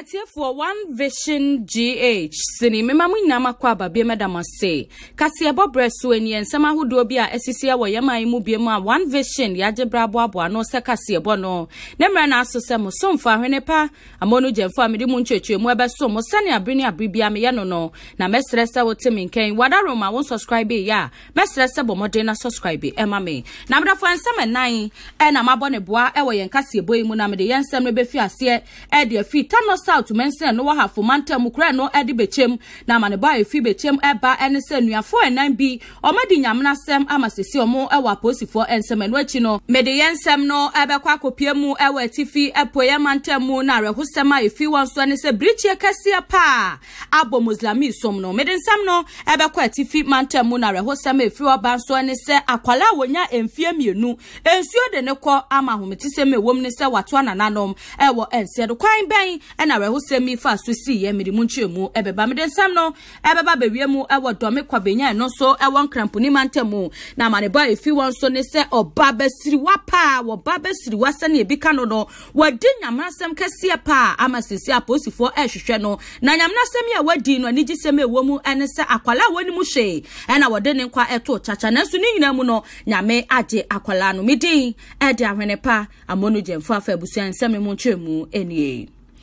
atiefoɔ one vision gh sini mmema mu nyinaa makɔ aba bie mɛdam ase kaseɛ bɔbrɛ so ani nsɛm ahodoɔ bi a asisi wɔ yɛma yi mu bie a one vision yɛagye bra aboaboa ano sɛ kaseɛ bɔ no ne mmerɛ no aso sɛ mo somfo ahwene pa ama no gyɛmfo a mede mu nkyerɛkyerɛ mu ɛbɛso mo sɛne abere ne abere bia meyɛ no no na mɛserɛ sɛ wote me nkɛn wada rom a wo nsubscribe yɛ a mɛserɛ sɛ bɔ mmɔden na subscribe ɛma e me na medafo nsɛm ɛnan ɛna mabɔ ne boa ɛwɔ yɛn kaseɛ bɔ yi mu na mede yɛn nsɛm no bɛfi aseɛ ɛde e afi tanos south mention no wɔ ha mantam kura no ɛde bɛkyɛm na amanebɔ a efi bɛkyɛm ɛba ɛne sɛ nuafo ɛnan bi ɔmo de nyamena sɛm ama sisi ɔmo ɛwɔ apolisifoɔ nsɛm ɛno akyi no mede yɛn nsɛm no ɛbɛkɔ akɔpie mu ɛwɔ atifi ɛpoyɛ mantam mu na awerɛhosɛm a efi wɔn so ɛne sɛ birikyie kɛseɛ paa abɔ muslimi som no mede nsɛm no ɛbɛkɔ atifi mantam mu na awerɛhosɛm efi ɔba nso ɛne sɛ akwalaa wɔnya mfie mmienu nsuo de ne kɔ ama ahometisɛm ewom ne sɛ wato anananom ɛwɔ nsɛdo kwan bɛn ɛna na awɛhosɛm yi fa so siiɛ mede mu nkyɛn mu ɛbɛba mede nsɛm no ɛbɛba bɛwie mu ɛwɔ dɔme kwabenya no so ɛwɔ nkramponi mantam mu na amaneba ɛfi wɔn so ne sɛ ɔba bɛsiriwa paa wɔba bɛsiriwa sɛne ebi ka no no wɔadi nyamerasɛm kɛseɛ paa ama sisi apolisifoɔ ɛrehwehwɛ no na nyamerasɛm yi a wɔadi no anigye sɛm ɛwɔ mu ɛne sɛ akwalaa wɔn mu hwee ɛna wɔde ne nkwa ɛto kyakya nanso ne nyinaa mu no nyame agye akwalaa no medin ɛde ahwene pa amonu gyɛmfo afa abusua nsɛm mu nkyɛn mu ɛnie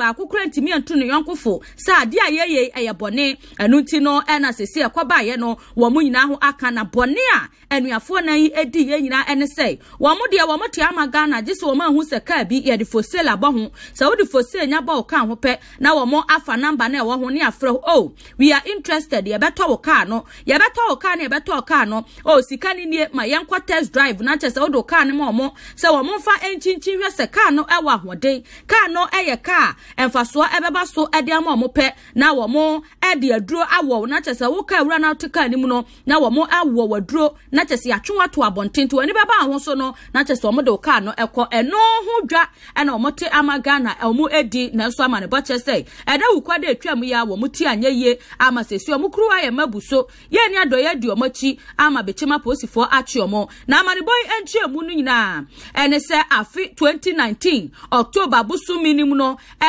baako kura ntumi ntu ne yɔnko fo sɛ adeɛ a yɛyɛ ɛyɛ bɔne ɛno nti no ɛna sese ɛkɔbaayɛ no wɔn nyinaa ho aka na bɔne a anuafoɔ nan yi edi yɛn nyinaa ɛne sɛ wɔn deɛ wɔn te ama ghana gye sɛ wɔn ahu sɛ kaa bi yɛde fosel abɔ ho sɛ wɔde fosel nya bɔ ɔkaa ho pɛ na wɔn afa namba na ɛwɔ ho ne afrɛ oh we are interested yɛbɛtɔ wɔ kaa no yɛbɛtɔ wɔ kaa no yɛbɛtɔ wɔ kaa no oh sika ne nie ma yɛnkɔ test drive na kyɛ sɛ wɔde wɔ kaa no ma wɔn sɛ wɔn fa nkyinkyin hwɛ sɛ kaa no ɛwɔ ahoɔden kaa no ɛyɛ kaa mfasoɔ ɛbɛba so ɛde ama ɔmo pɛ na wɔn ɛde aduro awɔ na kyɛ sɛ woka awura na ato kaa anim no na wɔn awɔ waduro na kyɛ sɛ yɛatwe wato abɔnten to ani bɛba ahosuo so no na kyɛ sɛ wɔn de kaa no ɛkɔ ɛno ho dwa ɛna wɔn te ama ghana wɔn edi nanso ama ne bɔ kyɛ sɛ ɛda wukɔ de atwa mu yi a wɔn ti anya yie ama sɛsi wɔn kuru ayɛ mabu so yɛn ni adɔyɛ na ama ne bɔ yi nkyɛn mu no nyinaa ɛne october bosomi nim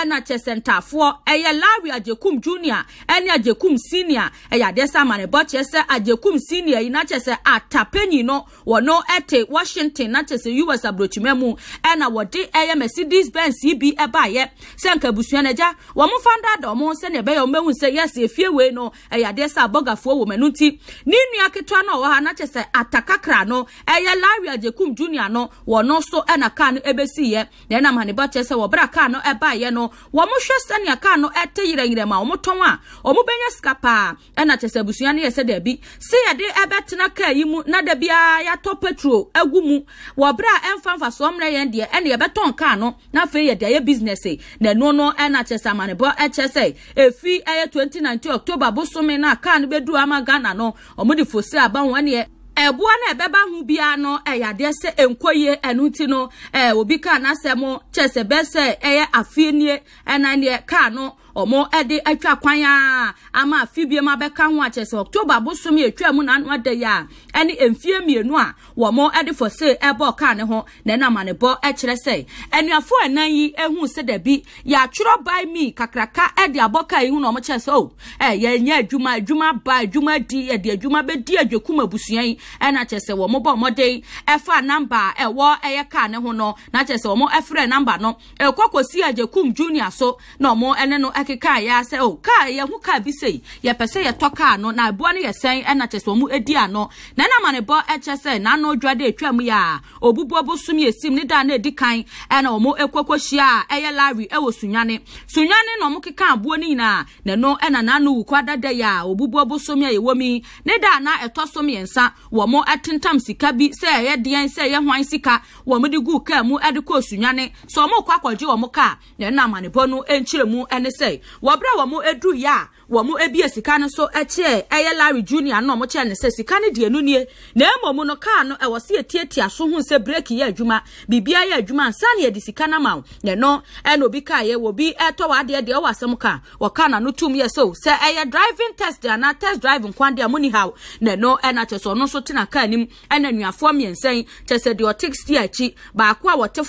ɛna kyɛsɛntaafoɔ ɛyɛ larry agyekum junior ɛne eh, agyekum senior ɛyɛ eh, adeɛ sɛ amanebɔ kyerɛ sɛ eh, agyekum senior yi na kyerɛ sɛ atapanyi no wɔno ɛte washington na kyerɛ sɛ us aburotuma mu ɛna wɔde ɛyɛ mercedes benz yi bi ɛbaayɛ sɛ nka abusua no agya wɔn fa ndaada wɔn sɛnea ɛbɛyɛ wɔn bɛhu sɛ yɛsɛ efie wei no ɛyɛ adeɛ sɛ abɔgafoɔ wɔ mɛ no nti ne nua ketewa no a ɔwɔ ha na kyerɛ sɛ ata kakra no ɛyɛ larry agyekum junior no wɔno nso ɛna kaa no ɛbɛsi yɛ na ɛnam hanebɔ kyerɛ sɛ wɔbrɛ kaa no ɛbaayɛ no wɔn hwɛ sɛnea kaa no ɛte yerɛyerɛ mu a wɔn tɔn a wɔn bɛnya sika paa ɛna kyɛ sɛ abusua no yɛ sɛ dɛbi si yɛde ɛbɛtena kaa yi mu na dɛbi a yɛatɔ petrol agu mu wɔ bere a ɛnfa nfasoɔ mmerɛ yɛn deɛ ɛna yɛbɛtɔn kaa no na afei yɛde ayɛ business e. na ɛno no ɛna kyɛ sɛ amanebɔ ɛkyɛ sɛ efi ɛyɛ twenty nineteen october bosome na kaa no bɛduru ama ghana no wɔn de fosi aba wɔn ɛneɛ ɛboa no ɛbɛba ho biara no ɛyɛ adeɛ sɛ nkoyie ɛno ti no ɛɛ obi kaa n'asɛm kyɛ sɛ bɛsɛ ɛyɛ afie nie ɛna neɛ kaa no Ọmụ ɛde atwa kwan a ama afibie ma bɛka ho akyɛ sɛ october abosom yɛ atwa mu n'ano ada yi a ɛne mfie mmienu a wɔmo ɛde for sale ɛbɔ kaa ne ho na ɛnam anebɔ ɛkyerɛ e sɛ anuafo ɛnan yi ehu sɛ dɛbi yɛatwerɛ by me kakraka ɛde e abɔ kaa yi e ho na ɔmo kyerɛ sɛ o ɛɛ nye adwuma adwuma ba adwuma di yɛde adwuma bedi adwakum abusua yi ɛna kyerɛ sɛ wɔmo bɔ ɔmɔden ɛfa namba ɛwɔ ɛyɛ kaa ne ho ɛkeka yɛ asɛ o oh, kaa yɛn ho kaa bi sei yɛpɛ sɛ yɛtɔ kaa no na aboa no yɛ sɛn ɛna e kyɛ sɛ wɔn edi ano na ɛna ama ne bɔ ɛkyɛ e sɛ n'ano dwa de etwa mu yɛ a obubuo bo sum yɛ e sim ne da na edi kan ɛna wɔn ekoko hyia a ɛyɛ laari ɛwɔ sunyane sunyane na wɔn keka aboa no nyinaa n'ano ɛna n'ano wukɔ adada yɛ a obubuo bo sum yɛ ɛwɔ mu yi ne da na ɛtɔ so mmiɛnsa wɔn ɛtentam sika bi sɛ ɛyɛ deɛn sɛ ɛyɛ hwan sika wɔn de gu kaa mu ɛde kɔ sunyane sɛ wɔn kɔ akɔgye wɔn kaa na ɛna ama bɔ no nkyerɛ mu ɛne sɛ wɔbrɛ wɔ mo ɛduru yɛ a wɔn mo ebie sika no so ɛkyɛ e e ɛyɛ larry junior no wɔn kyɛ ne sɛ sika no deɛ no nie na mmom no kaa no ɛwɔ e se etietia so ho sɛ breki yɛ adwuma biribiara yɛ adwuma nsa yɛde sika no ama wo na ɛno ɛna obi kaa yɛ wɔ bi ɛtɔ wɔ adeɛ deɛ ɔwɔ asɛm ka wɔka na no tum yɛ so sɛ ɛyɛ driving test anaa test driving kwan deɛ mo ni haw na no ɛna kyɛ sɛ ɔno nso tena kaa anim ɛna nuafoɔ mmiɛnsa kyɛ sɛ deɛ ɔte si akyi baako a wɔte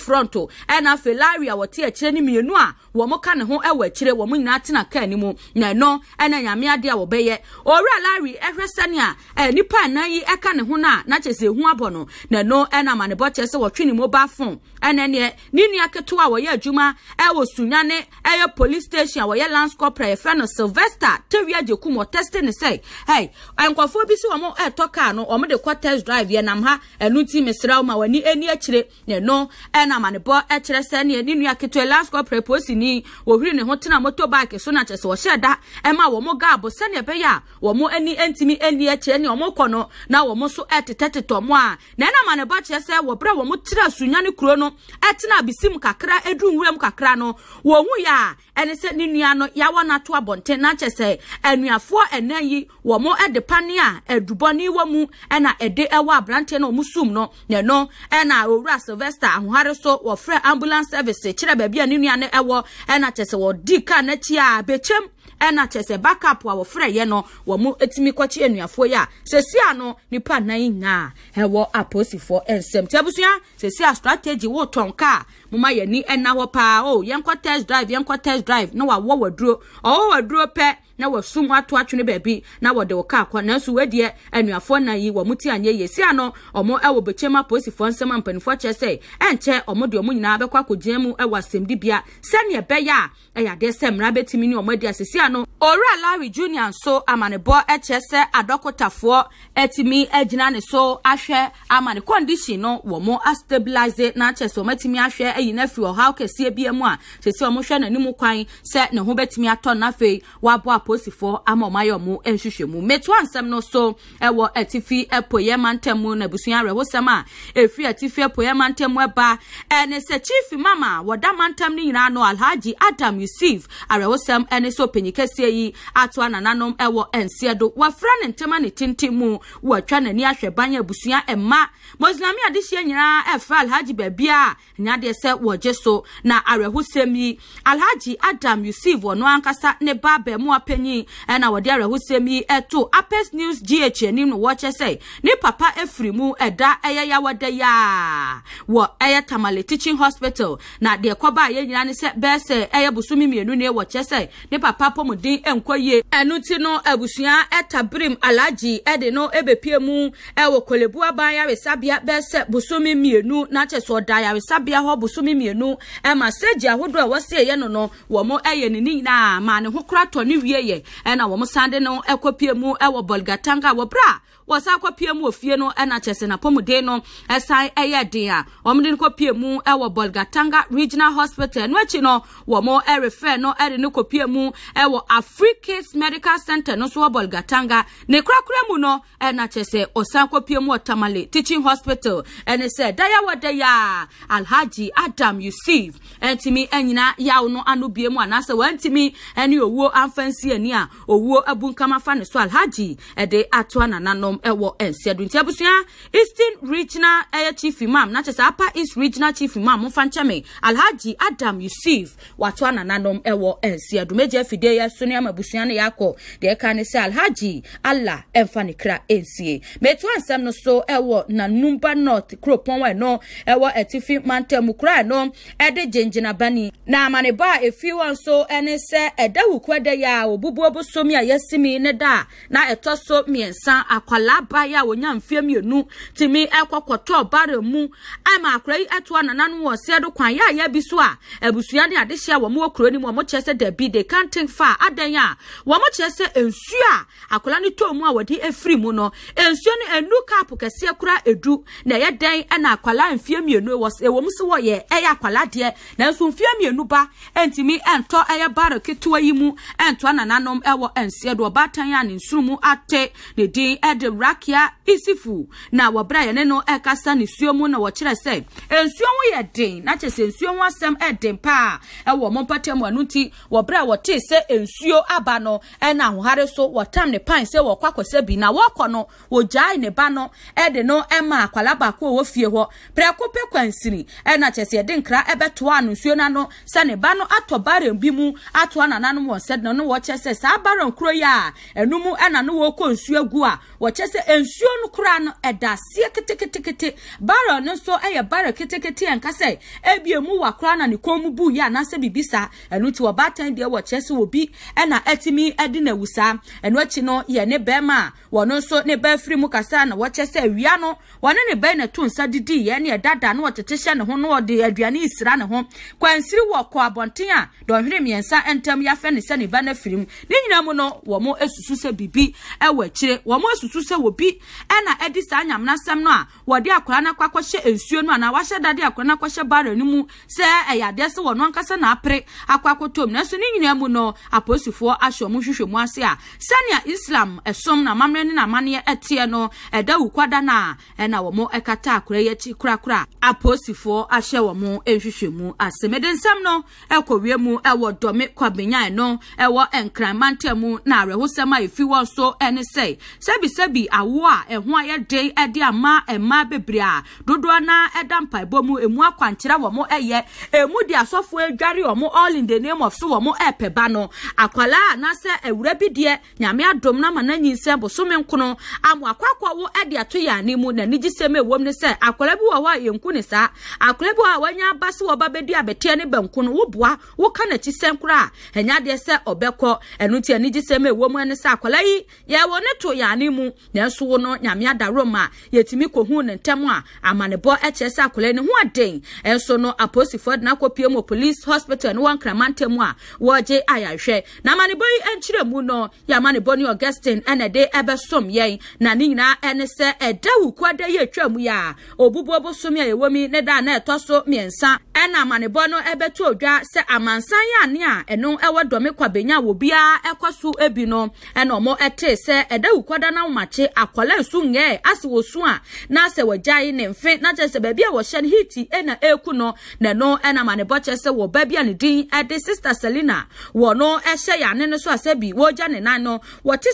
ne ho ɛwɔ akyire wɔn nyinaa tena kaa anim na ɛna nyame adeɛ a wɔbɛyɛ owura lari ɛhwɛ sɛnea ɛ eh, nipa ɛnan yi ɛka ne ho na na kyɛ sɛ ehu abɔ no na ɛno ɛna ma ne bɔ kyɛ sɛ wɔtwe ne mobile phone ɛna neɛ ne nua ketewa a wɔyɛ adwuma ɛwɔ eh, sunya ɛyɛ police station a wɔyɛ lance corporal yɛfrɛ no sylvester tewia gyekum ɔtɛste ne sɛ ɛy nkɔfoɔ bi si wɔn ɛɛtɔ kaa no wɔn de kɔ test drive yɛ nam ha ɛnu ti mesra ma wɔn ani akyire na ɛna ma ne bɔ ɛkyerɛ sɛ neɛ ne nua ketewa lance corporal posi ni wɔhuri ne ho tena motorbike so na kyɛ sɛ wɔhyɛ da ɛma a wɔn gaabo sɛnea ɛbɛyɛ a wɔn ani ntumi ani akyerɛ nea wɔn kɔ no na wɔn nso ɛtetetete wɔn a na ɛna ma ne ba kyerɛ sɛ wɔbrɛ wɔn tira sunya ne kuro no ɛtena abisim kakra edu nwura mu kakra no wɔn hu yɛ a ɛne sɛ ne nua no yawɔ n'ato abɔnten n'akyɛ sɛ enuafoɔ ɛnan yi wɔn ɛde pane a edubɔni wɔ mu ɛna ɛde ɛwɔ aberanteɛ na wɔn sum no na ɛno ɛna owura sylvester ahohare so wɔfrɛ ambulance service kyerɛ baabi a ne nua no ɛwɔ ɛna kyɛ sɛ wɔdi kaa n'akyi a bekyɛm ɛna kyɛ sɛ sɛ backup a wɔfrɛ yɛ no wɔn etimi kɔkye enuafoɔ yi a sɛsi ano nipa nan nyinaa ɛwɔ apolisifoɔ nsɛm tia busua sɛsi a strategy wotɔn kaa mo ma yɛ ni ɛna hɔ paa o oh, yɛn kɔ test drive yɛn kɔ test drive na wawɔ waduro ɔwɔ oh, waduro pɛ na wɔsum ato atwene baabi na wɔde wɔ kaa kɔ nanso wadeɛ anuafoɔ na yi wɔn ti anyɛ yie si ano wɔn ɛwɔ bɛkyɛm apolisifoɔ nsɛm a mpanimfoɔ kyerɛ sɛ ɛnkyɛ wɔn deɛ wɔn nyinaa bɛkɔ akɔgyina mu ɛwɔ asɛmdibea sɛnea ɛbɛyɛ a ɛyɛ adeɛ sɛ mmara bɛtumi ne wɔn adi asisi ano owura larry junior nso amanebɔ ɛkyɛ sɛ adɔkotafoɔ ɛtumi ɛgyina ne so ahwɛ ama ne condition no wɔn astabilize na akyɛ sɛ wɔn atumi ayi na firi ɔhaw kɛseɛ bi mu a sɛsi ɔmo hwɛ n'anim kwan sɛ ne ho bɛtumi atɔ n'afei wabɔ apolisifoɔ ama ɔmo ayɛ ɔmo nhwehwɛ mu metu ansɛm no so ɛwɔ atifi ɛpoyɛ mantam mu na abusua awerɛhosɛm a ɛfiri atifi ɛpoyɛ mantam mu ɛba ɛne sɛ chief mama wɔda mantam no nyinaa no alhaji adam yusuf awerɛhosɛm ɛne sɛ ɔpanyin kɛseɛ yi ato anananom ɛwɔ nseɛ do wɔfra ne ntɛm a ne tenten mu wɔatwa n'ani ahwɛ ban abusua ɛma mosinami adehyia nyinaa ɛfra alhaji baabi a nyadeɛ sɛ sɛ wɔgye so na awerɛhosɛm yi alhaji adam yusuf ɔno ankasa ne ba abɛmoa panyin ɛna eh, wɔde awerɛhosɛm yi ɛto eh, apes news gh anim no wɔkyɛ sɛ ne papa afiri mu ɛda ɛyɛ yawɔda yaa wɔ ɛyɛ tamale teaching hospital na deɛ kɔbaa yɛ nyinaa ne sɛ bɛɛ sɛ ɛyɛ bosomi mmienu ne wɔkyɛ sɛ ne papa pɔmuden nkɔ yie ɛno ti no abusua ɛta eh, birim alhaji ɛde no ɛbɛpie mu ɛwɔ kolebu aban yaresabea bɛɛ sɛ bosomi mmienu na kyɛ sɛ ɔda yaresabea hɔ bosomi nsome mmienu ɛma sɛgye ahodoɔ a wɔsɛ ɛyɛ no no wɔn ɛyɛ ne ne nyinaa ma ne ho kora tɔ ne wie yɛ ɛna wɔn san de no ɛkɔ pie mu ɛwɔ bɔlgatanka wɔ bra wɔsan kɔ pie mu wɔ no ɛna kyɛse na pɔmuden no ɛsan ɛyɛ den a wɔn de no kɔ pie mu ɛwɔ bɔlgatanga regional hospital ɛno akyi no wɔn ɛrefɛ no ɛde no kɔ pie mu ɛwɔ africase medical center no so wɔ bɔlgatanga ne korakora mu no ɛna kyɛse ɔsan kɔ pie mu wɔ tamale teaching hospital ɛne sɛ daya wɔ daya alhaji adam yusuf ɛntumi ɛnyina yaw no ano bie mu anaasɛ wɔntumi ɛne owuo amfa nsi ani a owuo abunkam afa ne so alhaji ɛde ato anananom ɛwɔ nsia do nti abusua eastern regional ɛyɛ chief imam na kyerɛ sɛ apa east regional chief imam mofa nkyɛme alhaji adam yusuf wato anananom ɛwɔ nsia do megya afidie yɛ so ne ama abusua no yɛakɔ deɛ ɛka ne sɛ alhaji allah ɛmfa ne kra nsie meto ansɛm no so ɛwɔ nanumba north kuropɔn ɛno ɛwɔ atifi mantam kura a no ɛde eh, gyinagyina bani na amanebɔ a ɛfiri wɔn nso ne eh, sɛ eh, ɛda wukɔ da yi a wɔbubuo bosom a yɛsi mi ne da na ɛtɔ so mmiɛnsa akwalaa baeɛ a wɔnya mfeɛ mmienu tumi ɛkɔ kɔtɔɔ bara mu ama akora yi ɛtoa nananom wɔ seɛ do kwan yɛ a yɛ bi so a abusua ne adehyɛ a wɔn wɔ kuro no mu wɔn kyerɛ sɛ dabi de kanten fa adan a wɔn kyerɛ sɛ nsuo a akwadaa no tɔn mu a wɔde afiri mu no nsuo no enu kaapo kɛseɛ kura edu na ɛyɛ dɛn ɛna akwadaa mfeɛ mmienu ɛwɔ ɛwɔ mu so wɔyɛ deɛ ɛyɛ akwala deɛ nanso mfie mmienu ba ntumi ntɔ ɛyɛ baaro ketewa yi mu ntɔ nananom ɛwɔ nseɛ do ɔbaatan a ne nsoro mu ate ne din ɛde rakia isifu na wɔbrɛ ne no ɛkasa ne suo mu na wɔkyerɛ sɛ nsuo ho yɛ den na kyɛ sɛ nsuo ho asɛm ɛden paa ɛwɔ ɔmo mpata mu ɛno nti wɔbrɛ wɔte sɛ nsuo aba no ɛna ahohare so wɔtam ne pan sɛ wɔkɔ akɔsɛ bi na wɔkɔ no wɔgyae ne ba no ɛde no ɛma akwala baako a ɔwɔ fie hɔ prɛko pɛ kwansiri ɛna kyɛ sɛ yɛde nkra ɛbɛtoa no nsuo no ano sɛ ne ba no atɔ baron bi mu atoa nananom wɔn sɛ no wɔkyɛ sɛ saa baron kuro yi a ɛno mu ɛna no wɔkɔ nsuo gu a wɔkyɛ sɛ nsuo no koraa no ɛda aseɛ keteketekete baron no nso ɛyɛ baron ketekete yɛn kasɛ ebie mu wa koraa na ne kɔn mu bu yɛ anaasɛ bibi saa ɛno nti wɔbaatan deɛ wɔkyɛ sɛ obi ɛna ɛtumi ɛde na ewu saa ɛno akyi no yɛ ne bɛrima a wɔn nso ne bɛɛ firi mu kasa na wɔkyɛ sɛ awia no wɔne ne bɛɛ na to nsa didi yɛ ne ɛdada na wɔtete hyɛ ne ho na wɔde ɔyɛ aduane nsira ne ho kwansiri wɔ kɔ abɔnten a dɔnhwere mmiɛnsa ntam yɛafɛ ne sɛ ne ba no afiri mu ne nyinaa mu no wɔn asusu sɛ biribi wɔ akyire wɔn asusu sɛ obi na ɛdi saa nyamunasɛm no a wɔde akwadaa no akɔ akɔhyɛ nsuo no anaa wahyɛ dade akwadaa no akɔhyɛ baara no mu sɛ ɛyɛ adeɛ sɛ wɔn ankasa na apere akɔ akɔtɔ mu nanso ne nyinaa mu no apolisifoɔ ahyɛ wɔn hwehwɛ mu ase a sɛnea islam ɛsom na amammerɛ ne n'amanneɛ ɛteɛ no ɛda wukwa da no a ɛna wɔn ɛkata akwadaa yi akyi korakora apolisifoɔ ahyɛ wɔn wɔ mo nhwehwɛ mu ase mede nsɛm no ɛkɔwie mu ɛwɔ dɔme kɔbenyan no ɛwɔ nkranmantam mu na awerɛhosɛm a ɛfi wɔ so ɛne sɛ sɛbisɛbi awo a ɛho ayɛ den ɛde ama mmaa bebree a dodoɔ na ɛda mpaebɔ mu emu akwankyerɛ wɔ mo ɛyɛ emu de asɔfoɔ adware wɔ all in the name of so wɔ mo ɛpɛ ba no akwalaa anaasɛ awura bi deɛ nyame adom na ma na nyinsɛn bosome nkono amo akɔakɔwo ɛde ato yɛ anim na anigye sɛm ɛwɔ mu ne sɛ akwalaa bi wɔ hɔ a yɛnku ne saa akwalaa bi wɔ hɔ a wanya aba sɛ wɔba bɛdi abɛteɛ ne banku no woboa woka n'akyi sɛm koraa ɛnya adeɛ sɛ ɔbɛkɔ ɛno nti anigye sɛm ɛwɔ mu ɛne sɛ akwadaa yi yɛwɔ ne to yɛane mu nanso wo no nyame adaro ma yɛtumi kɔhuu ne ntɛm a amanebɔ ɛkyerɛ sɛ akwadaa yi ne ho aden ɛnso no apolisifoɔ de n'akɔpie mu police hospital ne wɔn nkrama ntɛm a wɔregye ayahwɛ na amanebɔ yi nkyerɛ mu no yɛ amanebɔ ne augustine ene de ɛbɛsom yɛn na ne nyinaa ɛne sɛ ɛda wukuada yi atwa mu yɛ a obubuo bosom a yɛwɔ mi ne da na ɛtɔ so mmiɛnsa ɛna amanebɔ no ɛbɛto sɛ amansan a ɛno ɛwɔ kwabenya wɔ biara ɛkɔ so ebi no ɛna ɔmo ɛte sɛ ɛdawu kɔda na wɔmakye akɔla nso nyɛɛ ase wɔ so a na sɛ wɔgyae ne mfe na sɛ baabi a wɔhyɛ no ɛna no na ɛna amanebɔ kyerɛ sɛ wɔ ba a ne din ɛde sista selina wɔ no ɛhyɛ yane a bi wɔgya ne nan no wɔte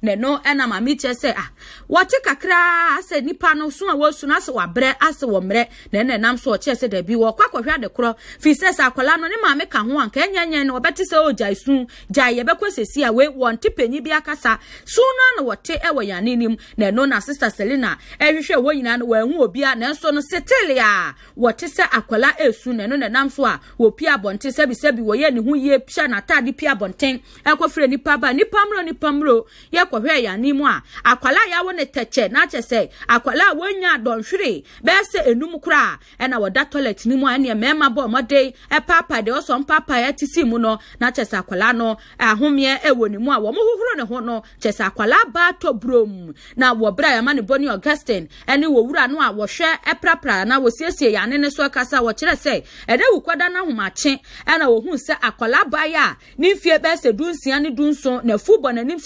ebi no ɛna maame kyɛ sɛ ah wɔte kakra asɛ nipa no so a wɔsu no asɛ wabrɛ asɛ wɔ mmerɛ na ɛna ɛnam so ɔkyerɛ sɛ dabi wɔkɔ akɔhwɛ ade korɔ firi sɛ sɛ akɔla no ne maame ka ho anka ɛnyɛnyɛ no wɔbɛte sɛ ɔgyae oh, su gyae yɛbɛkɔ sɛsi a wei wɔnte panyi bi akasa su no ana wɔte ɛwɔ yɛane nim na ɛno na sister selina ɛhwehwɛ wɔn nyinaa no wɔahu obia nanso no setele a wɔte sɛ akɔla ɛsu na ɛno na ɛnam so a wɔpi abɔnten sɛbisɛbi wɔyɛ ne ho yie hyɛ n'ataade pi abɔnten ɛkɔfrɛ nipa ba nipa mmerɛ nipa mmerɛ yɛkɔhwɛ yɛ ya a akwalaa ya chese ne tɛkyɛ n'akyɛ sɛ akwalaa wonya dɔnhwere bɛyɛ sɛ enum koraa ɛna wɔda toilet ne a ɛneɛ mmarima bɔ ɔmɔden ɛpaapa deɛ ɔsɔ mpaapa ɛte si mu no n'akyɛ no ahomeɛ ɛwɔ ne a wɔn ne ho no kyɛ baa brom na wɔ berɛ a yɛma ne na wɔsiesie ne so ɛkasa wɔkyerɛ sɛ ɛna na bɔ n'anim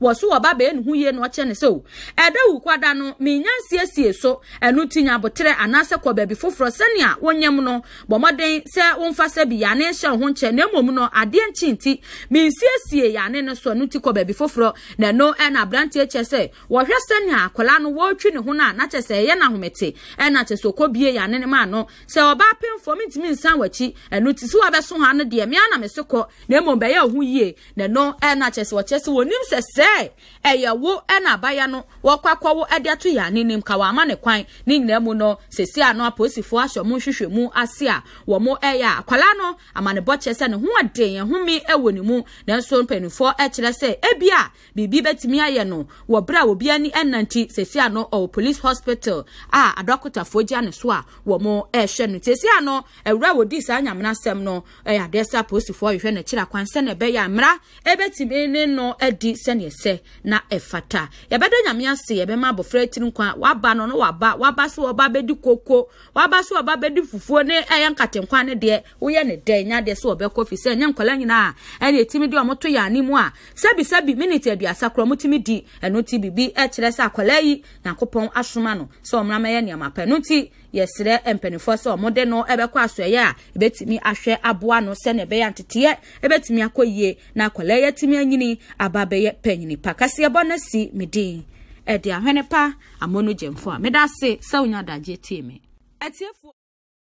wɔ ɔba bɛyɛ ne yie na ɔkyɛ ne sɛ o ɛda wu kwada no menya nsiesie so ɛno ti nya abotere anaasɛ kɔ baabi foforɔ sɛnea wonyam no bɔ mmɔden sɛ womfa sɛ bi yane hyɛ wo ho nkyɛ na mmom no adeɛ nkyi nti mensiesie yane no so ɛno ti kɔ baabi foforɔ na ɛno ɛna aberanteɛ kyɛ sɛ wɔhwɛ sɛnea akwadaa no wɔretwi ne ho no a na kyɛ sɛ ɛyɛ n'ahomete ɛna kyɛ sɛ ɔkɔbie yane no ma no sɛ ɔbaa pemfoɔ mentumi nsan w'akyi ɛno ti sɛ wɔbɛso ha no deɛ mea na mese kɔ na mmom bɛyɛ wo ɛyɛ wo ɛna abaya no wɔkɔ akɔwo ɛde ato yɛ anenim ka wɔama ne kwan ne nyinaa mu no a apolisifoɔ ahyɛ mu ase a wɔn ɛyɛ a no amanebɔ sɛ ne ho ɔden ɛwɔ ne mu nanso ɛkyerɛ e sɛ ebia, a biribi bɛtumi ayɛ no wɔ a obi ani ɛnante ɔwɔ polisi hospital a adɔkotafoɔ gya ne a wɔn ɛɛhwɛ no e na ɛfata yɛbɛda nyame ase yɛbɛma abɔfra tiri nkwa waba no no waba waba so ɔba bɛdi koko waba so ɔba bedi fufuo ne ɛyɛ nkatenkwa ne deɛ woyɛ ne dɛn nya deɛ so ɔbɛkɔ fi sɛ ɛnyɛ nkɔla nyinaa ɛne ɛtumi de ɔmoto ya ane mu a sɛbisɛbi minute aduasa korɔ motumi di ɛno bibi biribi sɛ akɔla yi nyankopɔn asoma no sɛ ɔmmra mɛyɛ nneɛma pɛ yɛsrɛ mpanimfoɔ sɛ ɔmo de no ɛbɛkɔ asɔeɛ a ebɛtumi ahwɛ aboa no sɛnea ɛbɛyɛ anteteɛ ebɛtumi akɔ yie na akwadaa yɛtumi anyini aba bɛyɛ panyini pa kaseɛ bɔ no si me din ɛde ahwene pa amono gyɛmfo a meda ase sɛ wonya adagye tie me